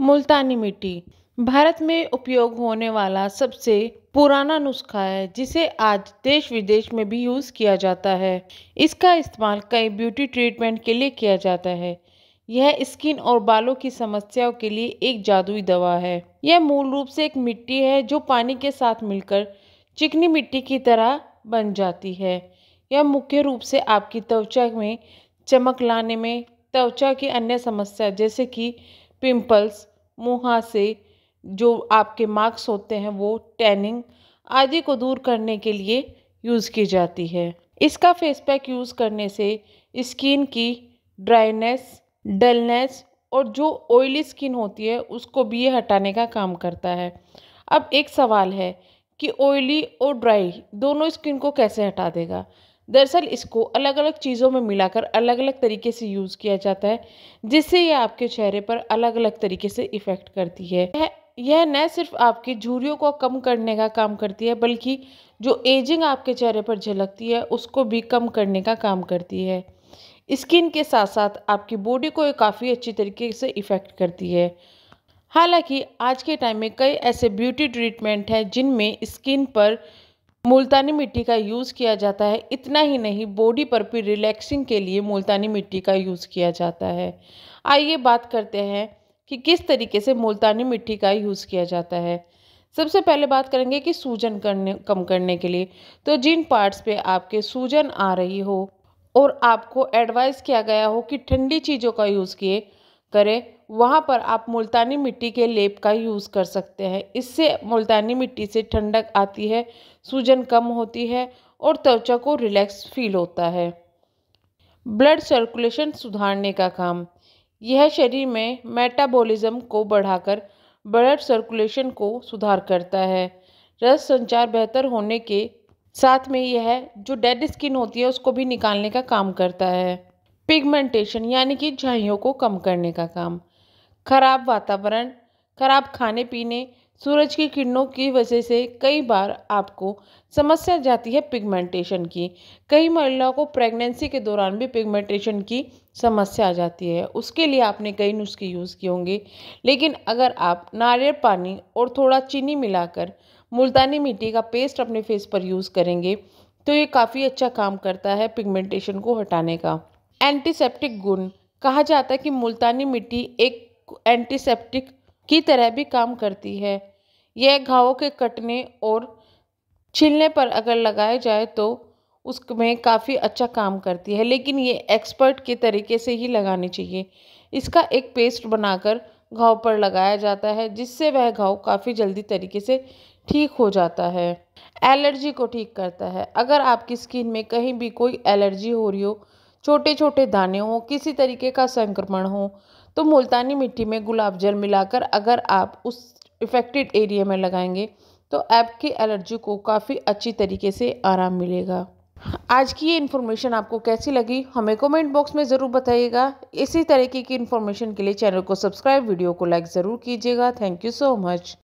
मुल्तानी मिट्टी भारत में उपयोग होने वाला सबसे पुराना नुस्खा है जिसे आज देश विदेश में भी यूज़ किया जाता है इसका इस्तेमाल कई ब्यूटी ट्रीटमेंट के लिए किया जाता है यह स्किन और बालों की समस्याओं के लिए एक जादुई दवा है यह मूल रूप से एक मिट्टी है जो पानी के साथ मिलकर चिकनी मिट्टी की तरह बन जाती है यह मुख्य रूप से आपकी त्वचा में चमक लाने में त्वचा की अन्य समस्या जैसे कि पिंपल्स मुहासे से जो आपके मार्क्स होते हैं वो टैनिंग आदि को दूर करने के लिए यूज़ की जाती है इसका फेस पैक यूज़ करने से स्किन की ड्राइनेस डलनेस और जो ऑयली स्किन होती है उसको भी ये हटाने का काम करता है अब एक सवाल है कि ऑयली और ड्राई दोनों स्किन को कैसे हटा देगा दरअसल इसको अलग अलग चीज़ों में मिलाकर अलग अलग तरीके से यूज़ किया जाता है जिससे यह आपके चेहरे पर अलग अलग तरीके से इफ़ेक्ट करती है यह न सिर्फ आपकी झूरियों को कम करने का काम करती है बल्कि जो एजिंग आपके चेहरे पर झलकती है उसको भी कम करने का काम करती है स्किन के साथ साथ आपकी बॉडी को काफ़ी अच्छी तरीके से इफ़ेक्ट करती है हालांकि आज के टाइम में कई ऐसे ब्यूटी ट्रीटमेंट हैं जिनमें स्किन पर मुल्तानी मिट्टी का यूज़ किया जाता है इतना ही नहीं बॉडी पर भी रिलैक्सिंग के लिए मुल्तानी मिट्टी का यूज़ किया जाता है आइए बात करते हैं कि किस तरीके से मुल्तानी मिट्टी का यूज़ किया जाता है सबसे पहले बात करेंगे कि सूजन करने कम करने के लिए तो जिन पार्ट्स पे आपके सूजन आ रही हो और आपको एडवाइस किया गया हो कि ठंडी चीज़ों का यूज़ किए करें वहाँ पर आप मुल्तानी मिट्टी के लेप का यूज़ कर सकते हैं इससे मुल्तानी मिट्टी से ठंडक आती है सूजन कम होती है और त्वचा को रिलैक्स फील होता है ब्लड सर्कुलेशन सुधारने का काम यह शरीर में मेटाबॉलिज्म को बढ़ाकर ब्लड सर्कुलेशन को सुधार करता है रस संचार बेहतर होने के साथ में यह जो डेड स्किन होती है उसको भी निकालने का काम करता है पिगमेंटेशन यानी कि झाइयों को कम करने का काम खराब वातावरण खराब खाने पीने सूरज की किरणों की वजह से कई बार आपको समस्या जाती है पिगमेंटेशन की कई महिलाओं को प्रेगनेंसी के दौरान भी पिगमेंटेशन की समस्या आ जाती है उसके लिए आपने कई नुस्खे यूज़ किए होंगे लेकिन अगर आप नारियल पानी और थोड़ा चीनी मिलाकर मुल्तानी मिट्टी का पेस्ट अपने फेस पर यूज़ करेंगे तो ये काफ़ी अच्छा काम करता है पिगमेंटेशन को हटाने का एंटीसेप्टिक गुण कहा जाता है कि मुल्तानी मिट्टी एक एंटीसेप्टिक की तरह भी काम करती है यह घावों के कटने और छिलने पर अगर लगाया जाए तो उसमें काफ़ी अच्छा काम करती है लेकिन ये एक्सपर्ट के तरीके से ही लगानी चाहिए इसका एक पेस्ट बनाकर घाव पर लगाया जाता है जिससे वह घाव काफ़ी जल्दी तरीके से ठीक हो जाता है एलर्जी को ठीक करता है अगर आपकी स्किन में कहीं भी कोई एलर्जी हो रही हो छोटे छोटे दाने हों किसी तरीके का संक्रमण हो तो मुल्तानी मिट्टी में गुलाब जल मिलाकर अगर आप उस इफ़ेक्टेड एरिया में लगाएंगे तो आपकी एलर्जी को काफ़ी अच्छी तरीके से आराम मिलेगा आज की ये इन्फॉर्मेशन आपको कैसी लगी हमें कमेंट बॉक्स में ज़रूर बताइएगा इसी तरीके की इन्फॉर्मेशन के लिए चैनल को सब्सक्राइब वीडियो को लाइक ज़रूर कीजिएगा थैंक यू सो मच